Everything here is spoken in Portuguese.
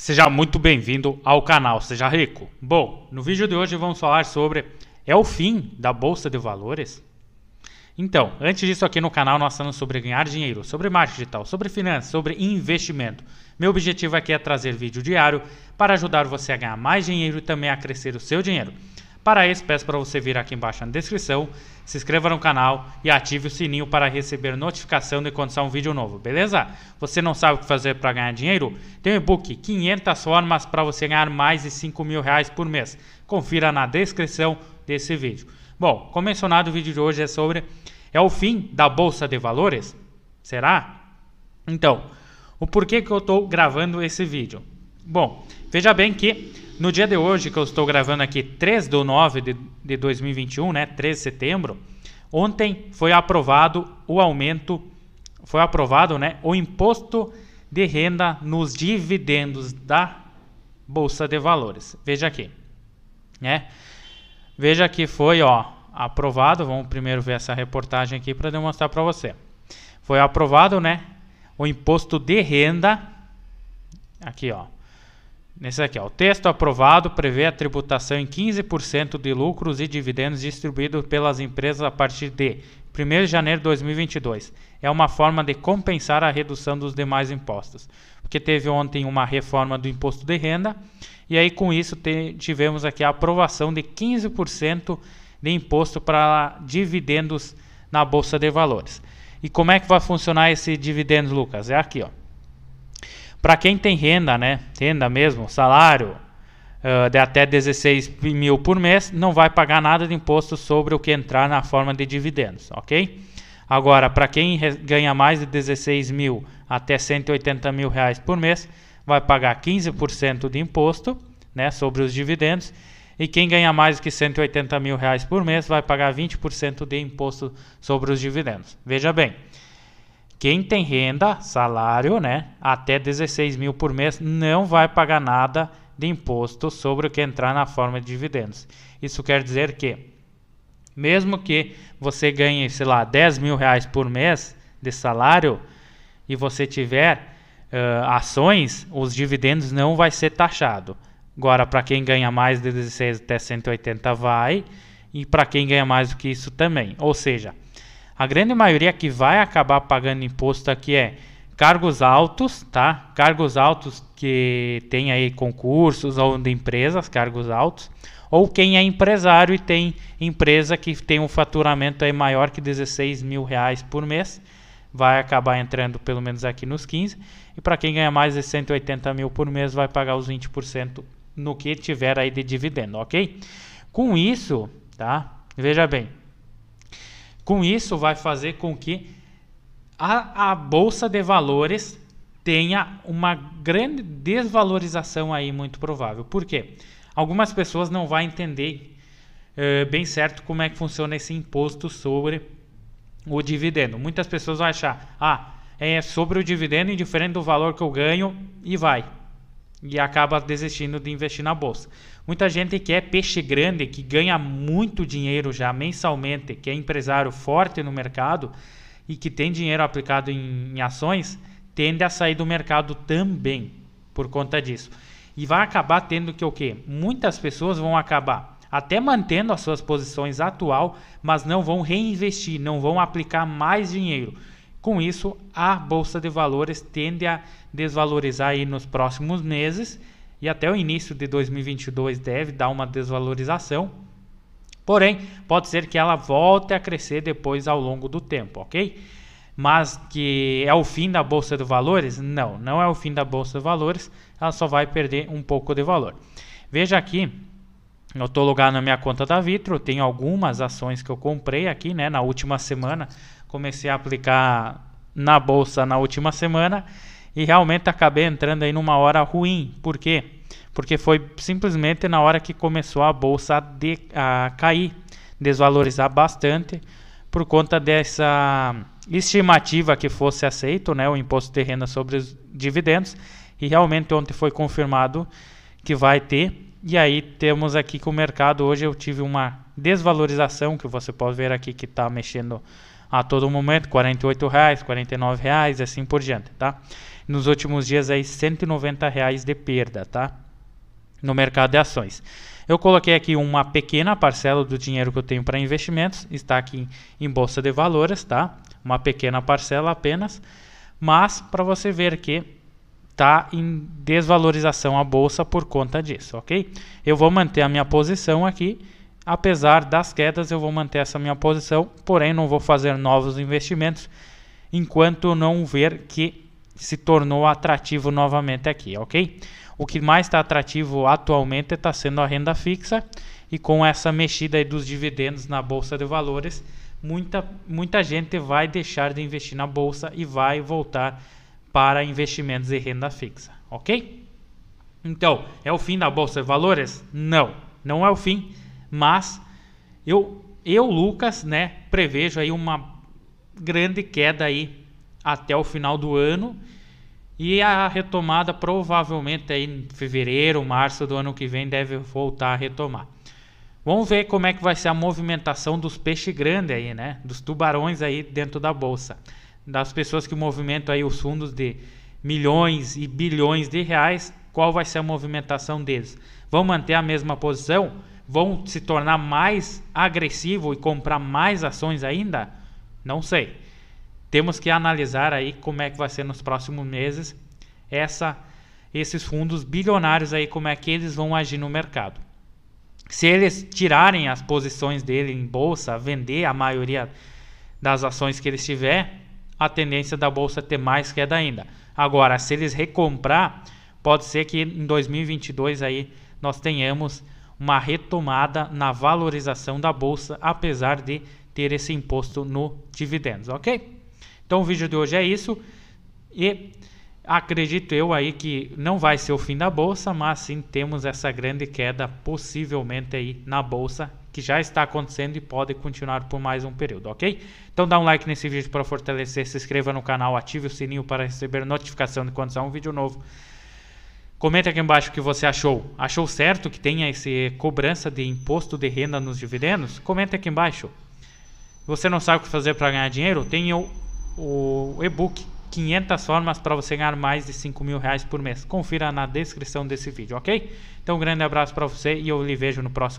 Seja muito bem-vindo ao canal Seja Rico. Bom, no vídeo de hoje vamos falar sobre é o fim da bolsa de valores? Então, antes disso aqui no canal nós falamos sobre ganhar dinheiro, sobre marketing digital, sobre finanças, sobre investimento. Meu objetivo aqui é trazer vídeo diário para ajudar você a ganhar mais dinheiro e também a crescer o seu dinheiro. Para isso, peço para você vir aqui embaixo na descrição, se inscreva no canal e ative o sininho para receber notificação de quando sair um vídeo novo, beleza? Você não sabe o que fazer para ganhar dinheiro? Tem um e-book 500 formas para você ganhar mais de 5 mil reais por mês. Confira na descrição desse vídeo. Bom, como é mencionado, o vídeo de hoje é sobre é o fim da Bolsa de Valores? Será? Então, o porquê que eu estou gravando esse vídeo? Bom, Veja bem que no dia de hoje, que eu estou gravando aqui, 3 de 9 de, de 2021, né, 3 de setembro, ontem foi aprovado o aumento, foi aprovado né, o imposto de renda nos dividendos da Bolsa de Valores. Veja aqui, né? Veja que foi ó, aprovado, vamos primeiro ver essa reportagem aqui para demonstrar para você. Foi aprovado né, o imposto de renda, aqui ó, Nesse aqui, ó. o texto aprovado prevê a tributação em 15% de lucros e dividendos distribuídos pelas empresas a partir de 1 de janeiro de 2022. É uma forma de compensar a redução dos demais impostos. Porque teve ontem uma reforma do imposto de renda, e aí com isso te, tivemos aqui a aprovação de 15% de imposto para dividendos na Bolsa de Valores. E como é que vai funcionar esse dividendo, Lucas? É aqui, ó. Para quem tem renda, né? Renda mesmo, salário uh, de até 16 mil por mês, não vai pagar nada de imposto sobre o que entrar na forma de dividendos, ok? Agora, para quem ganha mais de 16 mil até 180 mil reais por mês, vai pagar 15% de imposto né, sobre os dividendos. E quem ganha mais que 180 mil reais por mês vai pagar 20% de imposto sobre os dividendos. Veja bem, quem tem renda, salário, né, até 16 mil por mês, não vai pagar nada de imposto sobre o que entrar na forma de dividendos. Isso quer dizer que, mesmo que você ganhe, sei lá, 10 mil reais por mês de salário e você tiver uh, ações, os dividendos não vai ser taxado. Agora, para quem ganha mais de 16 até 180 vai, e para quem ganha mais do que isso também. Ou seja, a grande maioria que vai acabar pagando imposto aqui é cargos altos, tá? Cargos altos que tem aí concursos ou de empresas, cargos altos, ou quem é empresário e tem empresa que tem um faturamento aí maior que 16 mil reais por mês, vai acabar entrando pelo menos aqui nos 15. E para quem ganha mais de 180 mil por mês, vai pagar os 20% no que tiver aí de dividendo, ok? Com isso, tá? Veja bem, com isso, vai fazer com que a, a bolsa de valores tenha uma grande desvalorização aí muito provável. Por quê? Algumas pessoas não vão entender é, bem certo como é que funciona esse imposto sobre o dividendo. Muitas pessoas vão achar, ah, é sobre o dividendo indiferente do valor que eu ganho e vai. E acaba desistindo de investir na bolsa. Muita gente que é peixe grande, que ganha muito dinheiro já mensalmente, que é empresário forte no mercado e que tem dinheiro aplicado em, em ações, tende a sair do mercado também por conta disso. E vai acabar tendo que o quê? Muitas pessoas vão acabar até mantendo as suas posições atual, mas não vão reinvestir, não vão aplicar mais dinheiro. Com isso, a bolsa de valores tende a desvalorizar aí nos próximos meses e até o início de 2022 deve dar uma desvalorização. Porém, pode ser que ela volte a crescer depois ao longo do tempo, ok? Mas que é o fim da bolsa de valores? Não, não é o fim da bolsa de valores, ela só vai perder um pouco de valor. Veja aqui, eu estou logado na minha conta da Vitro, tem algumas ações que eu comprei aqui, né, na última semana, comecei a aplicar na bolsa na última semana e realmente acabei entrando aí numa hora ruim. Por quê? Porque foi simplesmente na hora que começou a bolsa a, de, a cair, desvalorizar bastante por conta dessa estimativa que fosse aceito, né, o imposto de renda sobre os dividendos, e realmente ontem foi confirmado que vai ter. E aí temos aqui que o mercado hoje eu tive uma desvalorização que você pode ver aqui que está mexendo a todo momento, R$ reais, R$ reais, assim por diante, tá? Nos últimos dias aí 190 reais de perda, tá? No mercado de ações. Eu coloquei aqui uma pequena parcela do dinheiro que eu tenho para investimentos, está aqui em bolsa de valores, tá? Uma pequena parcela apenas, mas para você ver que está em desvalorização a bolsa por conta disso, ok? Eu vou manter a minha posição aqui Apesar das quedas, eu vou manter essa minha posição, porém não vou fazer novos investimentos enquanto não ver que se tornou atrativo novamente aqui, ok? O que mais está atrativo atualmente está sendo a renda fixa e com essa mexida dos dividendos na bolsa de valores, muita, muita gente vai deixar de investir na bolsa e vai voltar para investimentos em renda fixa, ok? Então, é o fim da bolsa de valores? Não, não é o fim mas eu, eu Lucas, né, prevejo aí uma grande queda aí até o final do ano e a retomada provavelmente aí em fevereiro, março do ano que vem deve voltar a retomar. Vamos ver como é que vai ser a movimentação dos peixes grandes aí, né? Dos tubarões aí dentro da bolsa. Das pessoas que movimentam aí os fundos de milhões e bilhões de reais, qual vai ser a movimentação deles? Vão manter a mesma posição? vão se tornar mais agressivo e comprar mais ações ainda? Não sei. Temos que analisar aí como é que vai ser nos próximos meses essa esses fundos bilionários aí como é que eles vão agir no mercado. Se eles tirarem as posições dele em bolsa, vender a maioria das ações que ele tiver, a tendência da bolsa ter mais queda ainda. Agora, se eles recomprar, pode ser que em 2022 aí nós tenhamos uma retomada na valorização da bolsa, apesar de ter esse imposto no dividendos, ok? Então o vídeo de hoje é isso e acredito eu aí que não vai ser o fim da bolsa, mas sim temos essa grande queda possivelmente aí na bolsa que já está acontecendo e pode continuar por mais um período, ok? Então dá um like nesse vídeo para fortalecer, se inscreva no canal, ative o sininho para receber notificação de quando sair um vídeo novo. Comenta aqui embaixo o que você achou. Achou certo que tenha essa cobrança de imposto de renda nos dividendos? Comenta aqui embaixo. Você não sabe o que fazer para ganhar dinheiro? Tem o, o e-book 500 formas para você ganhar mais de 5 mil reais por mês. Confira na descrição desse vídeo, ok? Então, um grande abraço para você e eu lhe vejo no próximo